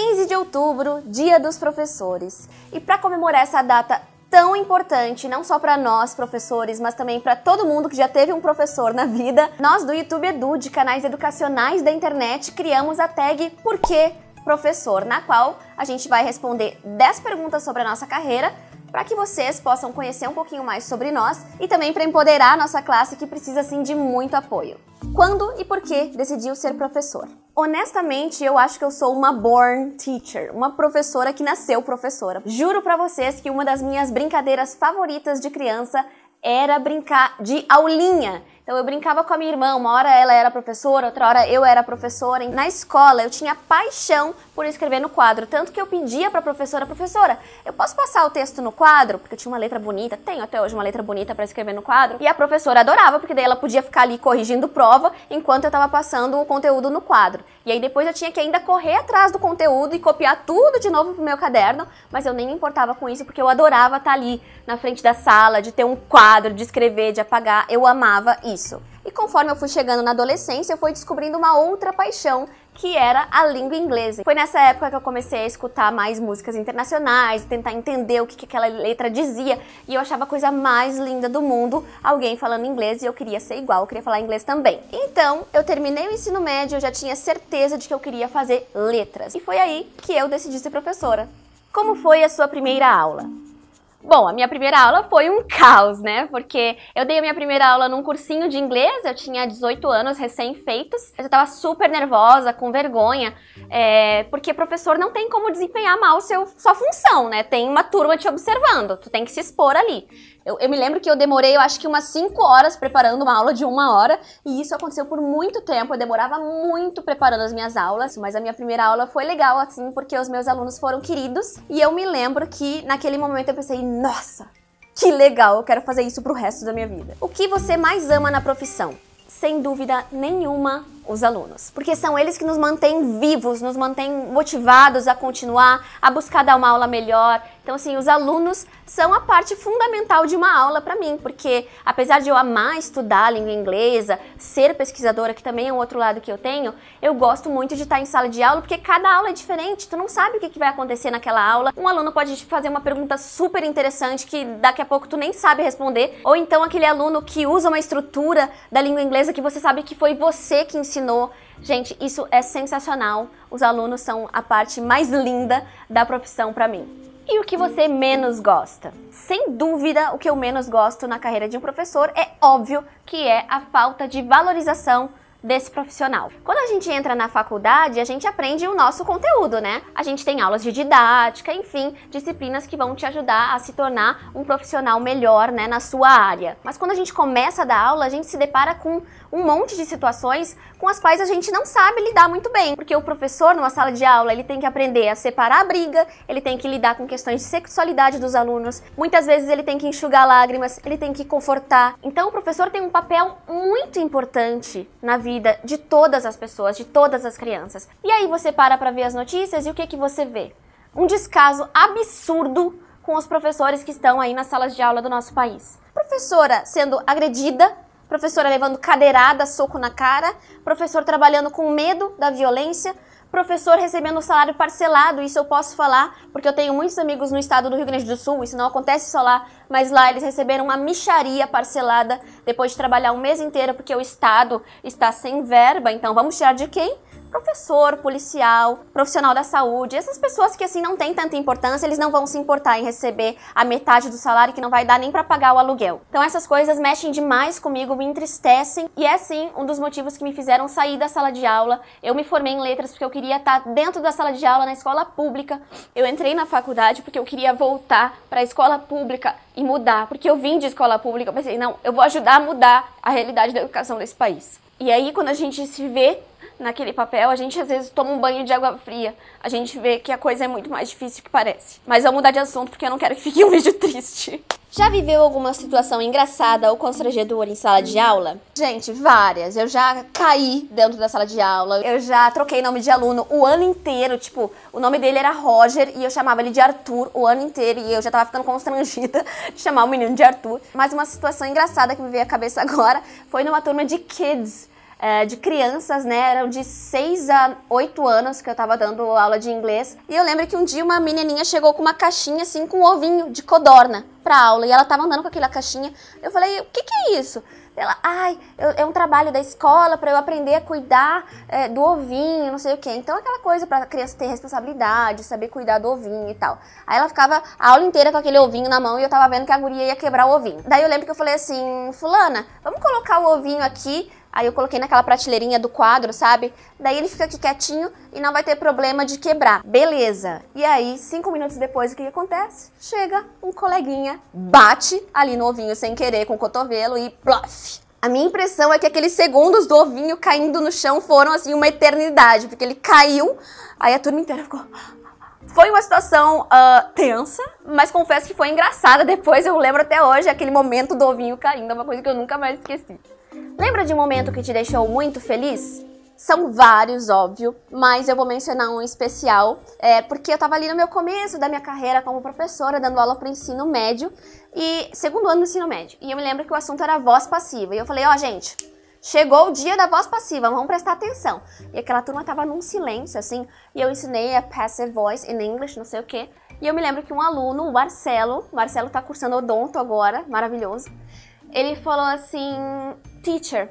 15 de outubro, Dia dos Professores. E para comemorar essa data tão importante, não só para nós professores, mas também para todo mundo que já teve um professor na vida, nós do YouTube Edu, de canais educacionais da internet, criamos a tag Por Professor, na qual a gente vai responder 10 perguntas sobre a nossa carreira para que vocês possam conhecer um pouquinho mais sobre nós e também para empoderar a nossa classe que precisa assim de muito apoio. Quando e por que decidiu ser professor? Honestamente, eu acho que eu sou uma born teacher, uma professora que nasceu professora. Juro para vocês que uma das minhas brincadeiras favoritas de criança era brincar de aulinha. Então eu brincava com a minha irmã, uma hora ela era professora, outra hora eu era professora. Na escola eu tinha paixão por escrever no quadro, tanto que eu pedia para a professora, professora, eu posso passar o texto no quadro? Porque eu tinha uma letra bonita, tenho até hoje uma letra bonita para escrever no quadro. E a professora adorava, porque daí ela podia ficar ali corrigindo prova enquanto eu estava passando o conteúdo no quadro. E aí depois eu tinha que ainda correr atrás do conteúdo e copiar tudo de novo pro meu caderno, mas eu nem me importava com isso porque eu adorava estar tá ali na frente da sala, de ter um quadro, de escrever, de apagar. Eu amava isso isso. E conforme eu fui chegando na adolescência, eu fui descobrindo uma outra paixão, que era a língua inglesa. Foi nessa época que eu comecei a escutar mais músicas internacionais, tentar entender o que, que aquela letra dizia, e eu achava a coisa mais linda do mundo alguém falando inglês e eu queria ser igual, eu queria falar inglês também. Então, eu terminei o ensino médio, eu já tinha certeza de que eu queria fazer letras. E foi aí que eu decidi ser professora. Como foi a sua primeira aula? Bom, a minha primeira aula foi um caos, né? Porque eu dei a minha primeira aula num cursinho de inglês, eu tinha 18 anos recém-feitos, eu estava super nervosa, com vergonha, é, porque professor não tem como desempenhar mal seu, sua função, né? Tem uma turma te observando, tu tem que se expor ali. Eu, eu, me lembro que eu demorei, eu acho que umas 5 horas preparando uma aula de uma hora, e isso aconteceu por muito tempo. Eu demorava muito preparando as minhas aulas, mas a minha primeira aula foi legal, assim, porque os meus alunos foram queridos. E eu me lembro que naquele momento eu pensei, nossa, que legal, eu quero fazer isso pro resto da minha vida. O que você mais ama na profissão? Sem dúvida nenhuma, os alunos, porque são eles que nos mantêm vivos, nos mantêm motivados a continuar, a buscar dar uma aula melhor. Então, assim, os alunos são a parte fundamental de uma aula para mim, porque apesar de eu amar estudar a língua inglesa, ser pesquisadora, que também é um outro lado que eu tenho, eu gosto muito de estar em sala de aula, porque cada aula é diferente, tu não sabe o que vai acontecer naquela aula. Um aluno pode te fazer uma pergunta super interessante que daqui a pouco tu nem sabe responder, ou então aquele aluno que usa uma estrutura da língua inglesa que você sabe que foi você que ensinou ensinou. Gente, isso é sensacional. Os alunos são a parte mais linda da profissão para mim. E o que você menos gosta? Sem dúvida, o que eu menos gosto na carreira de um professor é óbvio que é a falta de valorização desse profissional. Quando a gente entra na faculdade, a gente aprende o nosso conteúdo, né? A gente tem aulas de didática, enfim, disciplinas que vão te ajudar a se tornar um profissional melhor, né, na sua área. Mas quando a gente começa a dar aula, a gente se depara com um monte de situações com as quais a gente não sabe lidar muito bem, porque o professor numa sala de aula, ele tem que aprender a separar a briga, ele tem que lidar com questões de sexualidade dos alunos, muitas vezes ele tem que enxugar lágrimas, ele tem que confortar. Então o professor tem um papel muito importante na vida de todas as pessoas, de todas as crianças. E aí você para para ver as notícias e o que que você vê? Um descaso absurdo com os professores que estão aí nas salas de aula do nosso país. Professora sendo agredida professora levando cadeirada, soco na cara, professor trabalhando com medo da violência, professor recebendo salário parcelado, isso eu posso falar, porque eu tenho muitos amigos no estado do Rio Grande do Sul, isso não acontece só lá, mas lá eles receberam uma micharia parcelada depois de trabalhar um mês inteiro, porque o estado está sem verba, então vamos tirar de quem? professor, policial, profissional da saúde, essas pessoas que assim não têm tanta importância, eles não vão se importar em receber a metade do salário que não vai dar nem para pagar o aluguel. Então essas coisas mexem demais comigo, me entristecem e é sim um dos motivos que me fizeram sair da sala de aula. Eu me formei em letras porque eu queria estar tá dentro da sala de aula na escola pública. Eu entrei na faculdade porque eu queria voltar para a escola pública e mudar, porque eu vim de escola pública, eu pensei, não, eu vou ajudar a mudar a realidade da educação desse país. E aí quando a gente se vê naquele papel, a gente às vezes toma um banho de água fria. A gente vê que a coisa é muito mais difícil que parece. Mas vamos mudar de assunto porque eu não quero que fique um vídeo triste. Já viveu alguma situação engraçada ou constrangedora em sala de aula? Gente, várias. Eu já caí dentro da sala de aula. Eu já troquei nome de aluno o ano inteiro. Tipo, o nome dele era Roger e eu chamava ele de Arthur o ano inteiro. E eu já tava ficando constrangida de chamar o menino de Arthur. Mas uma situação engraçada que me veio à cabeça agora foi numa turma de kids é, de crianças, né? Eram de 6 a 8 anos que eu tava dando aula de inglês. E eu lembro que um dia uma menininha chegou com uma caixinha assim com um ovinho de codorna pra aula. E ela tava andando com aquela caixinha. Eu falei, o que que é isso? Ela, ai, eu, é um trabalho da escola para eu aprender a cuidar é, do ovinho, não sei o que. Então, aquela coisa para criança ter responsabilidade, saber cuidar do ovinho e tal. Aí ela ficava a aula inteira com aquele ovinho na mão e eu tava vendo que a guria ia quebrar o ovinho. Daí eu lembro que eu falei assim, fulana, vamos colocar o ovinho aqui Aí eu coloquei naquela prateleirinha do quadro, sabe? Daí ele fica aqui quietinho e não vai ter problema de quebrar. Beleza. E aí, cinco minutos depois, o que, que acontece? Chega um coleguinha, bate ali no ovinho sem querer com o cotovelo e plof! A minha impressão é que aqueles segundos do ovinho caindo no chão foram assim uma eternidade, porque ele caiu, aí a turma inteira ficou. Foi uma situação uh, tensa, mas confesso que foi engraçada. Depois eu lembro até hoje aquele momento do ovinho caindo, é uma coisa que eu nunca mais esqueci. Lembra de um momento que te deixou muito feliz? São vários, óbvio, mas eu vou mencionar um especial, é, porque eu estava ali no meu começo da minha carreira como professora, dando aula para ensino médio, e segundo ano do ensino médio. E eu me lembro que o assunto era voz passiva. E eu falei, ó, oh, gente, Chegou o dia da voz passiva, vamos prestar atenção. E aquela turma tava num silêncio, assim, e eu ensinei a passive voice in English, não sei o quê. E eu me lembro que um aluno, o Marcelo, o Marcelo tá cursando odonto agora, maravilhoso, ele falou assim, Teacher,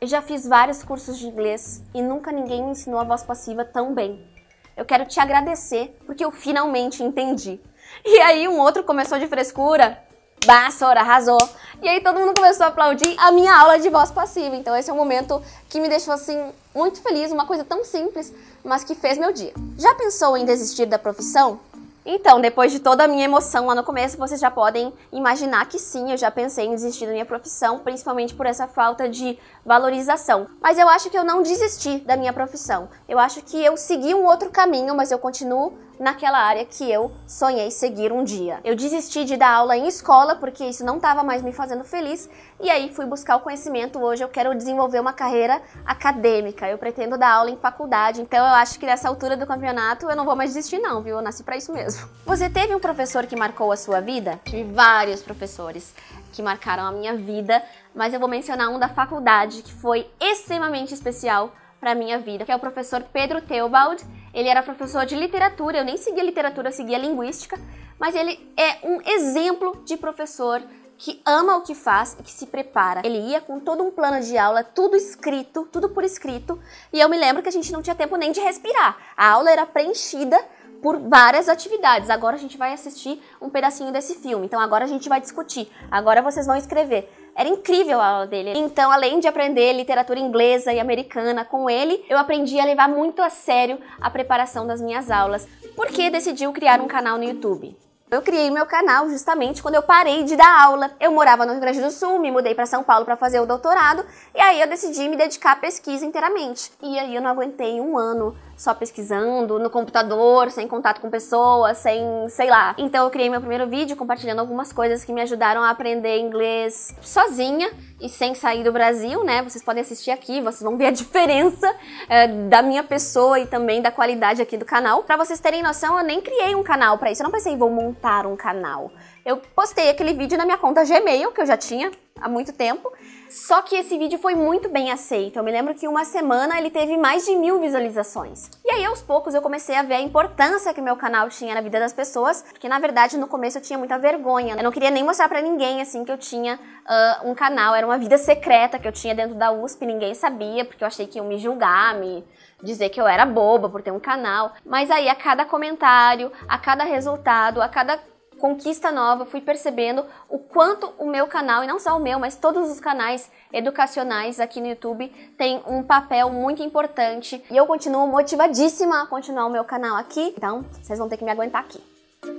eu já fiz vários cursos de inglês e nunca ninguém me ensinou a voz passiva tão bem. Eu quero te agradecer porque eu finalmente entendi. E aí um outro começou de frescura. Bah, Sora, arrasou. E aí todo mundo começou a aplaudir a minha aula de voz passiva. Então esse é um momento que me deixou assim muito feliz, uma coisa tão simples, mas que fez meu dia. Já pensou em desistir da profissão? Então, depois de toda a minha emoção lá no começo, vocês já podem imaginar que sim, eu já pensei em desistir da minha profissão, principalmente por essa falta de valorização. Mas eu acho que eu não desisti da minha profissão. Eu acho que eu segui um outro caminho, mas eu continuo naquela área que eu sonhei seguir um dia. Eu desisti de dar aula em escola porque isso não estava mais me fazendo feliz e aí fui buscar o conhecimento. Hoje eu quero desenvolver uma carreira acadêmica. Eu pretendo dar aula em faculdade, então eu acho que nessa altura do campeonato eu não vou mais desistir não, viu? Eu nasci para isso mesmo isso. Você teve um professor que marcou a sua vida? Tive vários professores que marcaram a minha vida, mas eu vou mencionar um da faculdade que foi extremamente especial para minha vida, que é o professor Pedro Theobald. Ele era professor de literatura, eu nem seguia literatura, eu seguia linguística, mas ele é um exemplo de professor que ama o que faz e que se prepara. Ele ia com todo um plano de aula, tudo escrito, tudo por escrito, e eu me lembro que a gente não tinha tempo nem de respirar. A aula era preenchida por várias atividades. Agora a gente vai assistir um pedacinho desse filme. Então agora a gente vai discutir. Agora vocês vão escrever. Era incrível a aula dele. Então, além de aprender literatura inglesa e americana com ele, eu aprendi a levar muito a sério a preparação das minhas aulas, porque decidiu criar um canal no YouTube. Eu criei meu canal justamente quando eu parei de dar aula. Eu morava no Rio Grande do Sul, me mudei para São Paulo para fazer o doutorado, e aí eu decidi me dedicar à pesquisa inteiramente. E aí eu não aguentei um ano só pesquisando no computador, sem contato com pessoas, sem, sei lá. Então eu criei meu primeiro vídeo compartilhando algumas coisas que me ajudaram a aprender inglês sozinha e sem sair do Brasil, né? Vocês podem assistir aqui, vocês vão ver a diferença é, da minha pessoa e também da qualidade aqui do canal. Para vocês terem noção, eu nem criei um canal para isso, eu não pensei vou montar um canal. Eu postei aquele vídeo na minha conta Gmail, que eu já tinha há muito tempo. Só que esse vídeo foi muito bem aceito. Eu me lembro que uma semana ele teve mais de mil visualizações. E aí, aos poucos, eu comecei a ver a importância que meu canal tinha na vida das pessoas, porque na verdade no começo eu tinha muita vergonha. Eu não queria nem mostrar para ninguém assim que eu tinha uh, um canal. Era uma vida secreta que eu tinha dentro da USP, ninguém sabia, porque eu achei que iam me julgar, me dizer que eu era boba por ter um canal. Mas aí, a cada comentário, a cada resultado, a cada conquista nova, fui percebendo o quanto o meu canal, e não só o meu, mas todos os canais educacionais aqui no YouTube têm um papel muito importante. E eu continuo motivadíssima a continuar o meu canal aqui, então vocês vão ter que me aguentar aqui.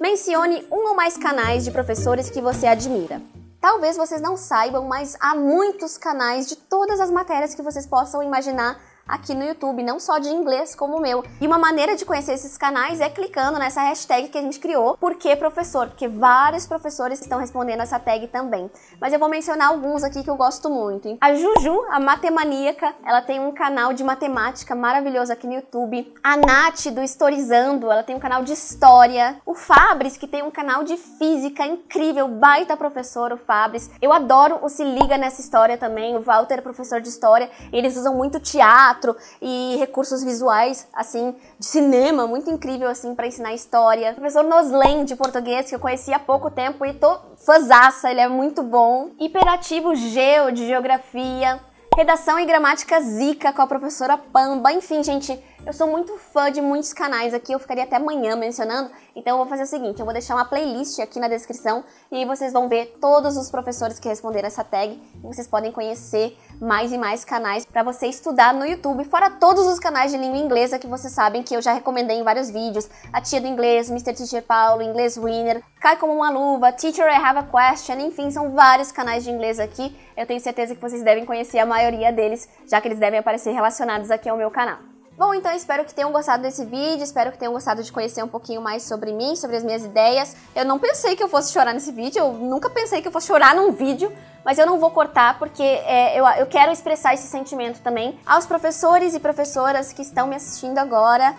Mencione um ou mais canais de professores que você admira. Talvez vocês não saibam, mas há muitos canais de todas as matérias que vocês possam imaginar aqui no YouTube, não só de inglês como o meu. E uma maneira de conhecer esses canais é clicando nessa hashtag que a gente criou, porque professor? Porque vários professores estão respondendo essa tag também. Mas eu vou mencionar alguns aqui que eu gosto muito. Hein? A Juju, a matemaníaca, ela tem um canal de matemática maravilhoso aqui no YouTube. A Nath, do Historizando, ela tem um canal de história. O Fabris, que tem um canal de física incrível, baita professor, o Fabris. Eu adoro o Se Liga Nessa História também, o Walter professor de história. Eles usam muito teatro, teatro e recursos visuais, assim, de cinema, muito incrível, assim, para ensinar história. O professor Noslen, de português, que eu conheci há pouco tempo e tô fãzaça, ele é muito bom. Hiperativo Geo, de geografia. Redação e gramática zica com a professora Pamba. Enfim, gente, eu sou muito fã de muitos canais aqui, eu ficaria até amanhã mencionando, então eu vou fazer o seguinte, eu vou deixar uma playlist aqui na descrição e aí vocês vão ver todos os professores que responderam essa tag e vocês podem conhecer mais e mais canais para você estudar no YouTube, fora todos os canais de língua inglesa que vocês sabem que eu já recomendei em vários vídeos, a tia do inglês, Mr. Teacher Paulo, Inglês Winner, Cai Como Uma Luva, Teacher I Have a Question, enfim, são vários canais de inglês aqui, eu tenho certeza que vocês devem conhecer a maioria deles, já que eles devem aparecer relacionados aqui ao meu canal. Bom, então espero que tenham gostado desse vídeo, espero que tenham gostado de conhecer um pouquinho mais sobre mim, sobre as minhas ideias. Eu não pensei que eu fosse chorar nesse vídeo, eu nunca pensei que eu fosse chorar num vídeo, mas eu não vou cortar porque é, eu, eu quero expressar esse sentimento também aos professores e professoras que estão me assistindo agora.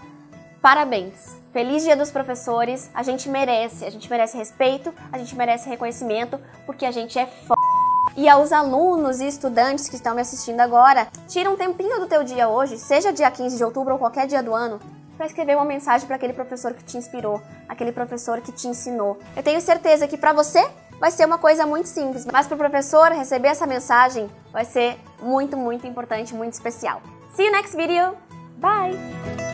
Parabéns! Feliz Dia dos Professores, a gente merece, a gente merece respeito, a gente merece reconhecimento, porque a gente é foda. E aos alunos e estudantes que estão me assistindo agora, tira um tempinho do teu dia hoje, seja dia 15 de outubro ou qualquer dia do ano, para escrever uma mensagem para aquele professor que te inspirou, aquele professor que te ensinou. Eu tenho certeza que para você vai ser uma coisa muito simples, mas para o professor receber essa mensagem vai ser muito, muito importante, muito especial. See you next video. Bye.